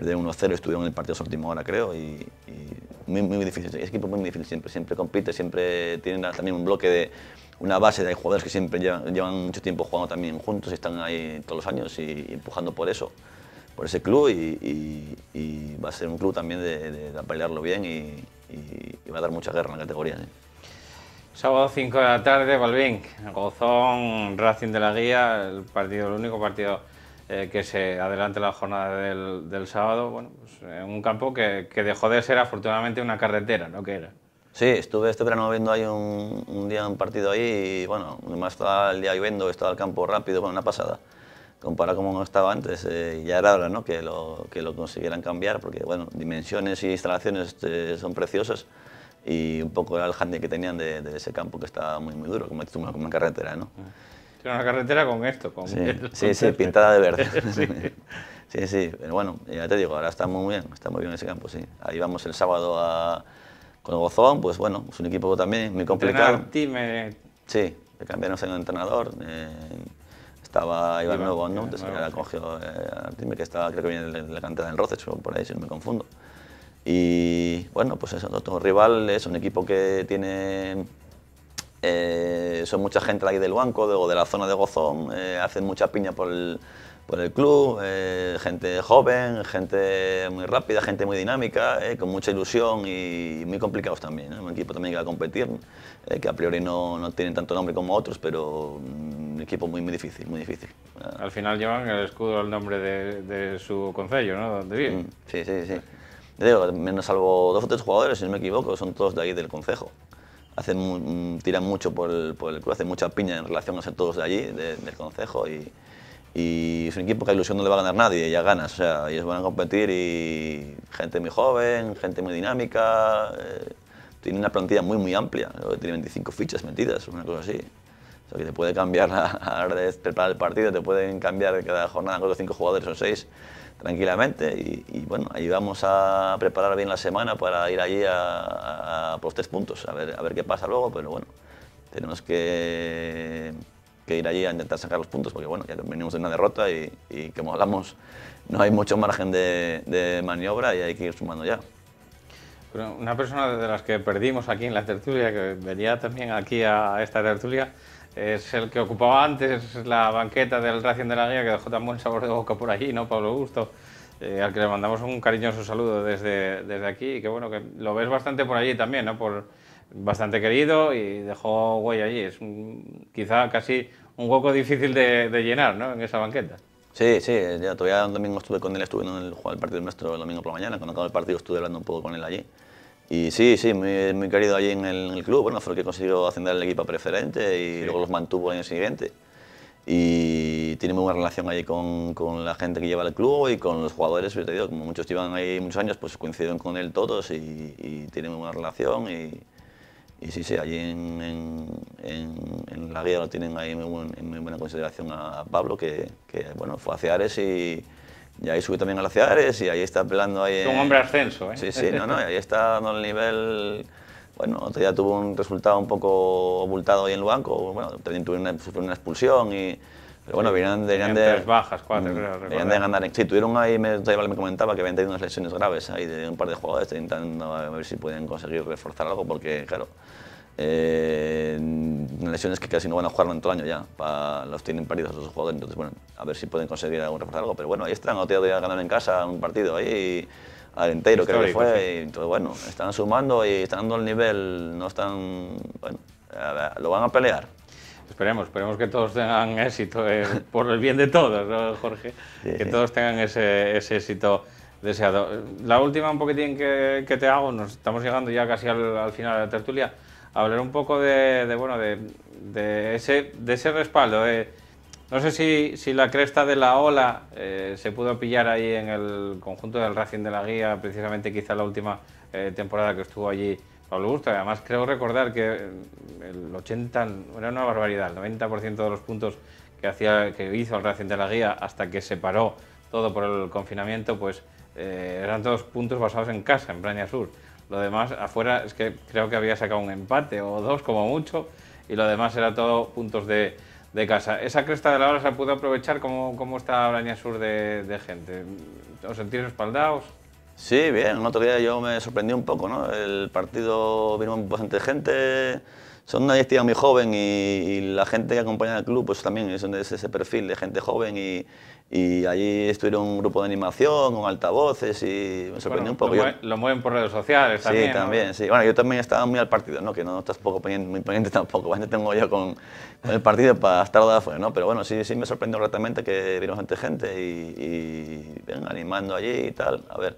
de 1-0, estuvieron en el partido a ahora creo, y, y muy, muy, difícil. Es equipo muy difícil siempre, siempre compite, siempre tienen también un bloque de una base de jugadores que siempre llevan, llevan mucho tiempo jugando también juntos, y están ahí todos los años y, empujando por eso, por ese club, y, va a ser un club también de, de, pelearlo bien y, va a dar mucha guerra en la categoría. ¿eh? Sábado 5 de la tarde, Balvin, Gozón, Racing de la Guía, el partido, el único partido eh, que se adelante la jornada del, sábado, bueno, en pues, eh, un campo que, que, dejó de ser afortunadamente una carretera, ¿no? Que era. Sí, estuve este verano viendo ahí un, un día un partido ahí y bueno, además estaba el día lloviendo, estaba el campo rápido, con una pasada. Comparado como no estaba antes, y eh, ya era hora ¿no? que, lo, que lo consiguieran cambiar, porque bueno, dimensiones y instalaciones este, son preciosas y un poco el handy que tenían de, ese campo que estaba muy, muy duro, como, como una carretera. ¿no? Ah. Tiene una carretera con esto, con Sí, sí, pintada de verde. sí. sí. pero bueno, ya te digo, ahora está muy bien, está muy bien ese campo, sí. Ahí vamos el sábado a, con Gozón, pues bueno, es un equipo también muy complicado. Team, eh. Sí, le cambiaron el entrenador. Eh, estaba Iván, Nuevo, ¿no? Entonces me cogió eh, que estaba, creo que viene de la cantera del Roces, por ahí si no me confundo. Y bueno, pues esos otro rival es un equipo que tiene eh, son mucha gente de ahí del banco de, o de la zona de Gozón, eh, hacen mucha piña por el, club, eh, gente joven, gente muy rápida, gente muy dinámica, con mucha ilusión y muy complicados también. Un equipo también que va a competir, que a priori no, no tienen tanto nombre como otros, pero un equipo muy, muy difícil, muy difícil. Al final llevan el escudo al nombre de, su concello, ¿no? Mm, sí, sí, sí. Digo, menos salvo dos o tres jugadores, si no me equivoco, son todos de ahí del concejo hacen, mm, tiran mucho por el, por club, hacen mucha piña en relación a ser todos de allí, del concejo. Y, es un equipo que a ilusión no le va a ganar nadie, ya ganas. O sea, ellos van a competir y gente muy joven, gente muy dinámica. Eh, tiene una plantilla muy, muy amplia. Tiene 25 fichas metidas, una cosa así. que te puede cambiar a, la hora de preparar el partido, te pueden cambiar cada jornada, con o cinco jugadores o seis, tranquilamente y, bueno, ahí vamos a preparar bien la semana para ir allí a, a, por tres puntos, a ver, a ver qué pasa luego, pero bueno, tenemos que, que ir allí a intentar sacar los puntos porque bueno, ya venimos de una derrota y, y como hablamos, no hay mucho margen de, maniobra y hay que ir sumando ya. una persona de las que perdimos aquí en la tertulia, que venía también aquí a esta tertulia, es el que ocupaba antes la banqueta del Racing de la Guía, que dejó tan buen sabor de boca por allí, ¿no, Pablo Gusto? Eh, al que le mandamos un cariñoso saludo desde, desde aquí y que bueno, que lo ves bastante por allí también, ¿no? Por, bastante querido y dejó huella allí. Es quizá casi un hueco difícil de, llenar, ¿no? En esa banqueta. Sí, sí, ya todavía un domingo estuve con él, estuve en el, el partido nuestro el domingo por la mañana, cuando acabó el partido estuve hablando un poco con él allí. Y sí, sí, muy, muy querido allí en el, club. Bueno, fue el que consiguió ascender al equipo preferente y luego los mantuvo el siguiente. Y tiene muy buena relación allí con, con, la gente que lleva el club y con los jugadores. Pues, te como muchos llevan ahí muchos años, pues coinciden con él todos y, y tienen muy buena relación. Y, sí, sí, allí en, en, la guía lo tienen ahí muy, en muy buena consideración a Pablo, que, bueno, fue a Ares y y ahí subió también a los ciudades y ahí está pelando ahí... Un hombre ascenso, ¿eh? Sí, sí, no, no, ahí está dando el nivel... Bueno, todavía tuvo un resultado un poco abultado ahí en Luanco, bueno, también tuvo una, expulsión y... Pero bueno, vienen venían de... Tres bajas, cuatro, mm, Venían de ganar. Sí, tuvieron ahí, me, me comentaba que habían tenido unas lesiones graves ahí de un par de jugadores, intentando a ver si pueden conseguir reforzar algo, porque claro, eh, lesiones que casi no van a jugar en todo el año ya, los tienen perdidos los jugadores, entonces bueno, a ver si pueden conseguir algún algo, pero bueno, ahí están, voy ya ganar en casa un partido ahí, al entero creo que fue, entonces bueno, están sumando y están dando el nivel, no están, bueno, lo van a pelear. Esperemos, esperemos que todos tengan éxito, eh, por el bien de todos, Jorge? que todos tengan ese, éxito deseado. La última un poquitín que, te hago, nos estamos llegando ya casi al, al final de la tertulia hablar un poco de, bueno, de, ese, respaldo. Eh. No sé si, la cresta de la ola eh, se pudo pillar ahí en el conjunto del Racing de la Guía, precisamente quizá la última eh, temporada que estuvo allí Pablo Gusto. Además, creo recordar que mm, el 80, era una barbaridad, el 90% de los puntos que, hacía, que hizo el Racing de la Guía hasta que se paró todo por el confinamiento, pues eran todos puntos basados en casa, en Braña Sur. Lo demás, afuera es que creo que había sacado un empate o dos como mucho y lo demás era todo puntos de, de casa. Esa cresta de la hora se pudo aprovechar como, como está Braña Sur de, gente. ¿Os sentís respaldados? Sí, bien. El otro día yo me sorprendí un poco, ¿no? El partido vino bastante gente. Son una directiva muy joven y, la gente que acompaña al club pues también es, es ese perfil de gente joven y, y allí estuvieron un grupo de animación con altavoces y me sorprendió un poco. Lo, lo, mueven por redes sociales también. Sí, también, sí. Bueno, yo también estaba muy al partido, ¿no? Que no estás poco muy pendiente tampoco. Bastante tengo yo con, el partido para estar de afuera, ¿no? Pero bueno, sí, sí me sorprendió gratamente que vino gente, gente y, y animando allí y tal. A ver.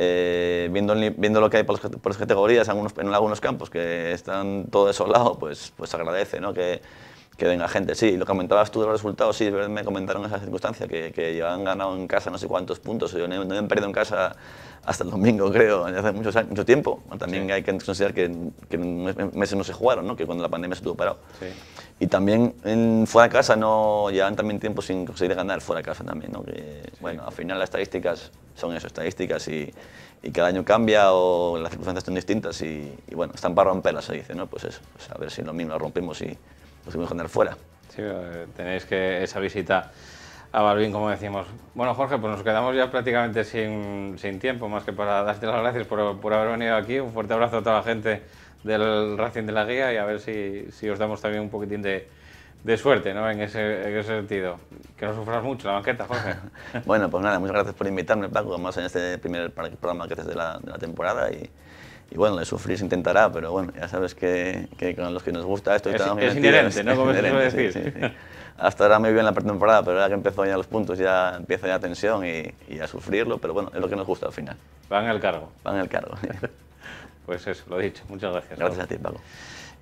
Eh, viendo, viendo lo que hay por las, categorías en algunos, en algunos campos que están todo desolado, pues, pues agradece ¿no? que, que venga gente. Sí, lo que comentabas tú de los resultados, sí, me comentaron esas circunstancias, que, que han ganado en casa no sé cuántos puntos, yo no, han perdido en casa hasta el domingo, creo, hace mucho, mucho tiempo. También hay que considerar que, meses no se jugaron, ¿no? que cuando la pandemia estuvo parado. Y también en, fuera de casa no llevan también tiempo sin conseguir ganar fuera de casa también. ¿no? Que, Bueno, al final las estadísticas son eso, estadísticas y, y cada año cambia o las circunstancias son distintas y, bueno, están para romperlas, se dice, ¿no? Pues eso, pues a ver si lo mismo lo rompemos y os pues tuvimos fuera. Sí, eh, tenéis que esa visita a Balvin, como decimos. Bueno, Jorge, pues nos quedamos ya prácticamente sin, sin tiempo, más que para darte las gracias por, por, haber venido aquí. Un fuerte abrazo a toda la gente del Racing de la Guía y a ver si, si os damos también un poquitín de, de suerte, ¿no? En ese, sentido. Que no sufras mucho la banqueta, Jorge. bueno, pues nada, muchas gracias por invitarme, Paco, más en este primer programa que haces de la, de la temporada y y bueno, el sufrir se intentará, pero bueno, ya sabes que, con los que nos gusta esto... Es, es inherente, ¿no? Como se que decir. Hasta ahora muy bien la pretemporada, pero ahora que empezó ya los puntos, ya empieza ya tensión y, a sufrirlo, pero bueno, es lo que nos gusta al final. Van al cargo. Van al cargo. pues eso, lo dicho. Muchas gracias. Gracias a ti, Paco.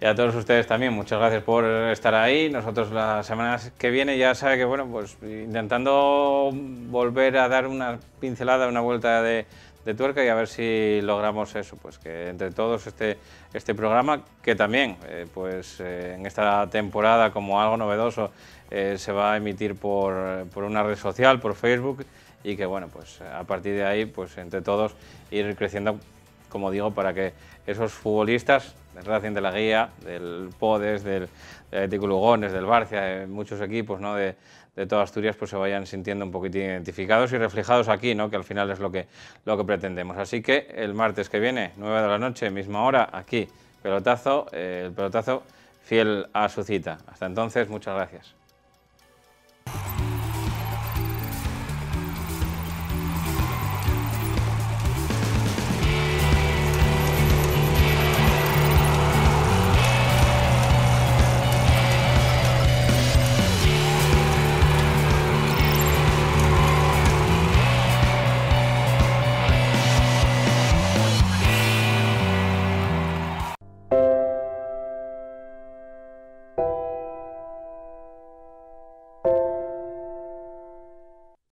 Y a todos ustedes también, muchas gracias por estar ahí. Nosotros la semana que viene ya sabe que, bueno, pues intentando volver a dar una pincelada, una vuelta de de tuerca y a ver si logramos eso, pues que entre todos este, este programa, que también eh, pues eh, en esta temporada como algo novedoso eh, se va a emitir por, por, una red social, por Facebook, y que bueno, pues a partir de ahí, pues entre todos ir creciendo, como digo, para que esos futbolistas de Racing de la Guía, del Podes, del, de Lugones, del Barcia, de muchos equipos ¿no? de, de toda Asturias pues se vayan sintiendo un poquito identificados y reflejados aquí, ¿no? que al final es lo que, lo que pretendemos. Así que el martes que viene, 9 de la noche, misma hora, aquí, pelotazo, eh, el pelotazo fiel a su cita. Hasta entonces, muchas gracias.